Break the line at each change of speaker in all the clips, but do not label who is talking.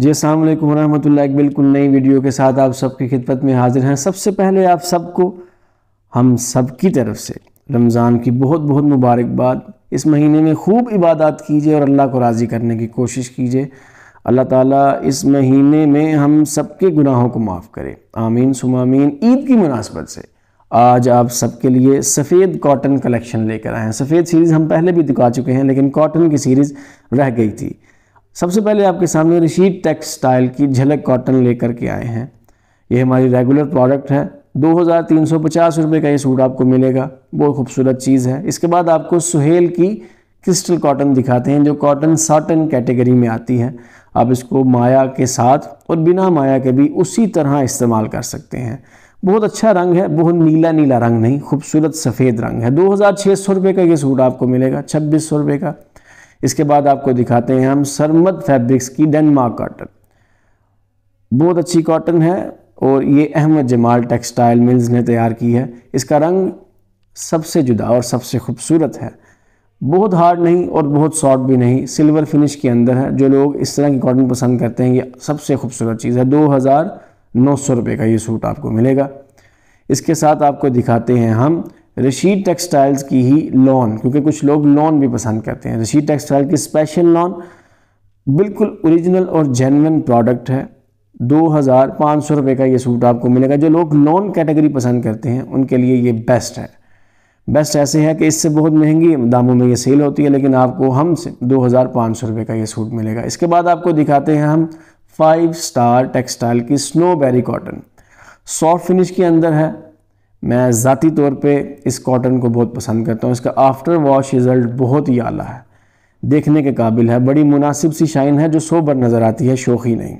जी असलकम वरहमल एक बिल्कुल नई वीडियो के साथ आप सबकी खिदमत में हाजिर हैं सबसे पहले आप सबको हम सब की तरफ से रमज़ान की बहुत बहुत मुबारकबाद इस महीने में खूब इबादत कीजिए और अल्लाह को राज़ी करने की कोशिश कीजिए अल्लाह ताला इस महीने में हम सब के गुनाहों को माफ़ करे आमीन सुमामीन ईद की मुनासबत से आज आप सबके लिए सफ़ेद कॉटन कलेक्शन लेकर आए हैं सफ़ेद सीरीज़ हम पहले भी दिखा चुके हैं लेकिन कॉटन की सीरीज़ रह गई थी सबसे पहले आपके सामने रिशीट टेक्सटाइल की झलक कॉटन लेकर के आए हैं ये हमारी रेगुलर प्रोडक्ट है दो हज़ार तीन सौ पचास रुपये का ये सूट आपको मिलेगा बहुत खूबसूरत चीज़ है इसके बाद आपको सुहेल की क्रिस्टल कॉटन दिखाते हैं जो कॉटन साटन कैटेगरी में आती है आप इसको माया के साथ और बिना माया के भी उसी तरह इस्तेमाल कर सकते हैं बहुत अच्छा रंग है बहुत नीला नीला रंग नहीं खूबसूरत सफ़ेद रंग है दो हज़ार छः सौ रुपये का ये सूट आपको मिलेगा छब्बीस सौ रुपये का इसके बाद आपको दिखाते हैं हम सरमद फैब्रिक्स की डेनमार्क काटन बहुत अच्छी कॉटन है और ये अहमद जमाल टेक्सटाइल मिल्स ने तैयार की है इसका रंग सबसे जुदा और सबसे खूबसूरत है बहुत हार्ड नहीं और बहुत सॉफ्ट भी नहीं सिल्वर फिनिश के अंदर है जो लोग इस तरह की कॉटन पसंद करते हैं ये सबसे खूबसूरत चीज़ है दो हज़ार नौ सौ रुपये का ये सूट आपको मिलेगा इसके साथ आपको दिखाते हैं हम रशीद टेक्सटाइल्स की ही लॉन क्योंकि कुछ लोग लॉन भी पसंद करते हैं रशीद टेक्सटाइल की स्पेशल लॉन बिल्कुल ओरिजिनल और जेनवन प्रोडक्ट है दो हज़ार पाँच सौ रुपये का ये सूट आपको मिलेगा जो लोग लॉन कैटेगरी पसंद करते हैं उनके लिए ये बेस्ट है बेस्ट ऐसे है कि इससे बहुत महंगी दामों में ये सेल होती है लेकिन आपको हम से दो हज़ार पाँच सौ रुपये का ये सूट मिलेगा इसके बाद आपको दिखाते हैं हम फाइव स्टार टेक्सटाइल की स्नोबेरी कॉटन सॉफ्ट फिनिश के अंदर है मैं ज़ाती तौर पे इस कॉटन को बहुत पसंद करता हूँ इसका आफ्टर वॉश रिज़ल्ट बहुत ही आला है देखने के काबिल है बड़ी मुनासिब सी शाइन है जो सोबर नज़र आती है शोखी नहीं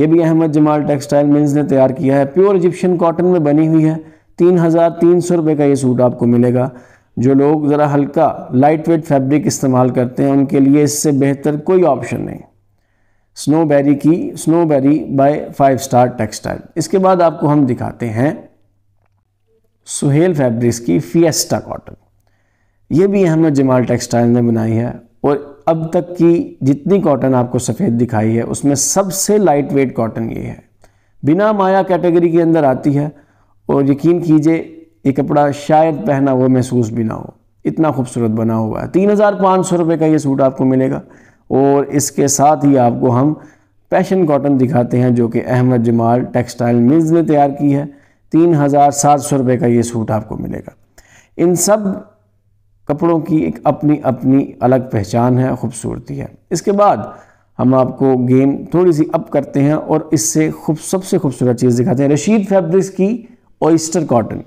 ये भी अहमद जमाल टेक्सटाइल मिल्स ने तैयार किया है प्योर इजिप्शियन कॉटन में बनी हुई है तीन हज़ार तीन सौ रुपये का ये सूट आपको मिलेगा जो लोग ज़रा हल्का लाइट वेट फैब्रिक इस्तेमाल करते हैं उनके लिए इससे बेहतर कोई ऑप्शन नहीं स्नोबेरी की Snowberry by five star textile इसके बाद आपको हम दिखाते हैं सुहेल फैब्रिक्स की फिएस्टा कॉटन ये भी अहमद जमाल टेक्सटाइल ने बनाई है और अब तक की जितनी कॉटन आपको सफ़ेद दिखाई है उसमें सबसे लाइट वेट कॉटन ये है बिना माया कैटेगरी के अंदर आती है और यकीन कीजिए ये कपड़ा शायद पहना हुआ महसूस भी ना हो इतना खूबसूरत बना हुआ है तीन हज़ार पाँच सौ रुपये का ये सूट आपको मिलेगा और इसके साथ ही आपको हम पैशन कॉटन दिखाते हैं जो कि अहमद जमाल टेक्सटाइल मिल्स ने तैयार की है तीन हज़ार सात सौ रुपये का ये सूट आपको मिलेगा इन सब कपड़ों की एक अपनी अपनी अलग पहचान है खूबसूरती है इसके बाद हम आपको गेम थोड़ी सी अप करते हैं और इससे खूब सबसे खूबसूरत चीज़ दिखाते हैं रशीद फैब्रिक्स की ओइस्टर कॉटन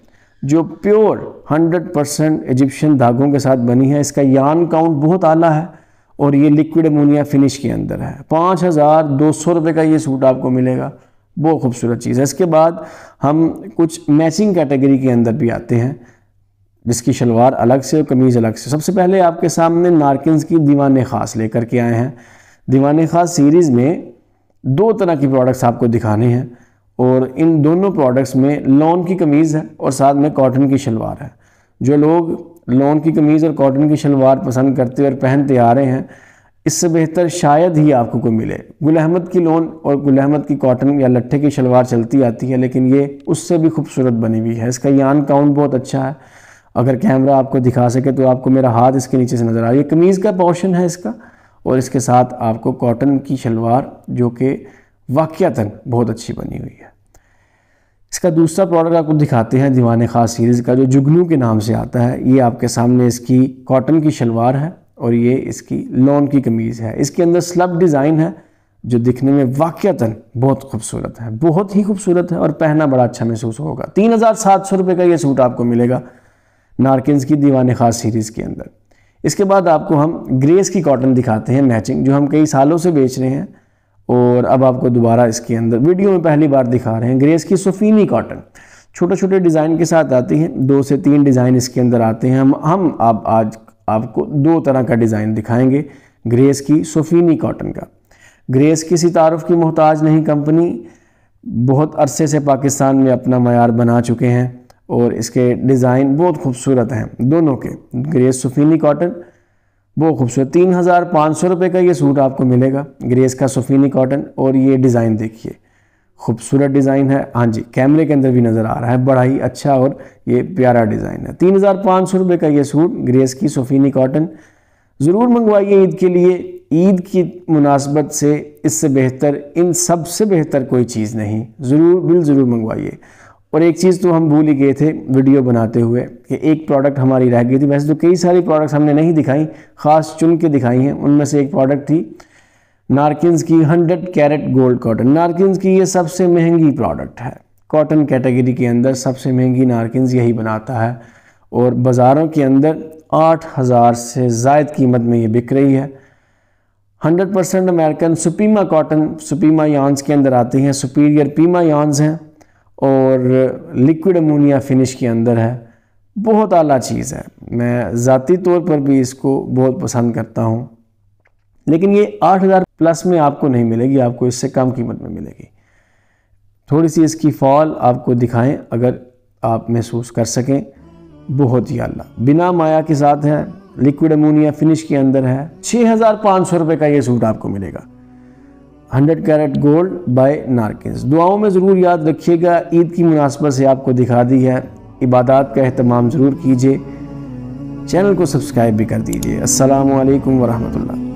जो प्योर 100 परसेंट इजिप्शियन धागों के साथ बनी है इसका यान काउंट बहुत आला है और ये लिक्विड अमोनिया फिनिश के अंदर है पाँच हज़ार दो सौ रुपये का ये सूट आपको मिलेगा वो खूबसूरत चीज़ है इसके बाद हम कुछ मैचिंग कैटेगरी के अंदर भी आते हैं जिसकी शलवार अलग से और कमीज़ अलग से सबसे पहले आपके सामने नारकिन्स की दीवान ख़ास लेकर के आए हैं दीवान ख़ास सीरीज़ में दो तरह की प्रोडक्ट्स आपको दिखाने हैं और इन दोनों प्रोडक्ट्स में लॉन की कमीज़ है और साथ में कॉटन की शलवार है जो लोग लॉन की कमीज़ और कॉटन की शलवार पसंद करते और पहनते आ रहे हैं इससे बेहतर शायद ही आपको कोई मिले गुल अहमद की लोन और गुल अहमद की कॉटन या लट्ठे की शलवार चलती आती है लेकिन ये उससे भी खूबसूरत बनी हुई है इसका यान काउंट बहुत अच्छा है अगर कैमरा आपको दिखा सके तो आपको मेरा हाथ इसके नीचे से नज़र आ रहा है कमीज़ का पोर्शन है इसका और इसके साथ आपको कॉटन की शलवार जो कि वाक़ता बहुत अच्छी बनी हुई है इसका दूसरा प्रोडक्ट आपको दिखाते हैं दीवान ख़ास सीरीज़ का जो जुगनू के नाम से आता है ये आपके सामने इसकी कॉटन की शलवार है और ये इसकी लॉन की कमीज़ है इसके अंदर स्लब डिज़ाइन है जो दिखने में वाक़ता बहुत खूबसूरत है बहुत ही खूबसूरत है और पहनना बड़ा अच्छा महसूस होगा तीन हज़ार सात सौ रुपये का ये सूट आपको मिलेगा नारकिंस की दीवान ख़ास सीरीज़ के अंदर इसके बाद आपको हम ग्रेस की कॉटन दिखाते हैं मैचिंग जो हम कई सालों से बेच रहे हैं और अब आपको दोबारा इसके अंदर वीडियो में पहली बार दिखा रहे हैं ग्रेस की सुफीनी कॉटन छोटे छोटे डिज़ाइन के साथ आती है दो से तीन डिज़ाइन इसके अंदर आते हैं हम हम आप आज आपको दो तरह का डिज़ाइन दिखाएंगे ग्रेस की सोफीनी कॉटन का ग्रेस किसी तारफ़ की मोहताज नहीं कंपनी बहुत अरसे से पाकिस्तान में अपना मैार बना चुके हैं और इसके डिज़ाइन बहुत खूबसूरत हैं दोनों के ग्रेस सुफीनी कॉटन बहुत खूबसूरत तीन हज़ार पाँच सौ रुपये का ये सूट आपको मिलेगा ग्रेस का सुफीनी कॉटन और ये डिज़ाइन देखिए खूबसूरत डिज़ाइन है हाँ जी कैमरे के अंदर भी नज़र आ रहा है बड़ा ही अच्छा और ये प्यारा डिज़ाइन है तीन हज़ार पाँच सौ रुपये का ये सूट ग्रेस की सोफीनी कॉटन ज़रूर मंगवाइए ईद के लिए ईद की मुनासबत से इससे बेहतर इन सब से बेहतर कोई चीज़ नहीं ज़रूर बिल ज़रूर मंगवाइए और एक चीज़ तो हम भूल ही गए थे वीडियो बनाते हुए कि एक प्रोडक्ट हमारी रह गई थी वैसे तो कई सारी प्रोडक्ट्स हमने नहीं दिखाई ख़ास चुन के दिखाई हैं उनमें से एक प्रोडक्ट थी नारकिंस की 100 कैरेट गोल्ड कॉटन नारकिंस की ये सबसे महंगी प्रोडक्ट है कॉटन कैटेगरी के अंदर सबसे महंगी नारकिंस यही बनाता है और बाज़ारों के अंदर आठ हज़ार से जायद कीमत में ये बिक रही है hundred percent American Supima cotton Supima yarns के अंदर आती हैं सुपीरियर पीमा यान्स हैं और लिक्विड अमोनिया फिनिश के अंदर है बहुत आला चीज़ है मैं ज़ाती तौर पर भी इसको बहुत पसंद करता हूँ लेकिन ये आठ हज़ार प्लस में आपको नहीं मिलेगी आपको इससे कम कीमत में मिलेगी थोड़ी सी इसकी फॉल आपको दिखाएं अगर आप महसूस कर सकें बहुत ही अल्लाह बिना माया के साथ है लिक्विड अमोनिया फिनिश के अंदर है छः हज़ार पाँच सौ रुपये का ये सूट आपको मिलेगा hundred carat gold by Nargis दुआओं में ज़रूर याद रखिएगा ईद की मुनासबत से आपको दिखा दी है इबादत का अहतमाम ज़रूर कीजिए चैनल को सब्सक्राइब भी कर दीजिए असलकम वरहमल्ला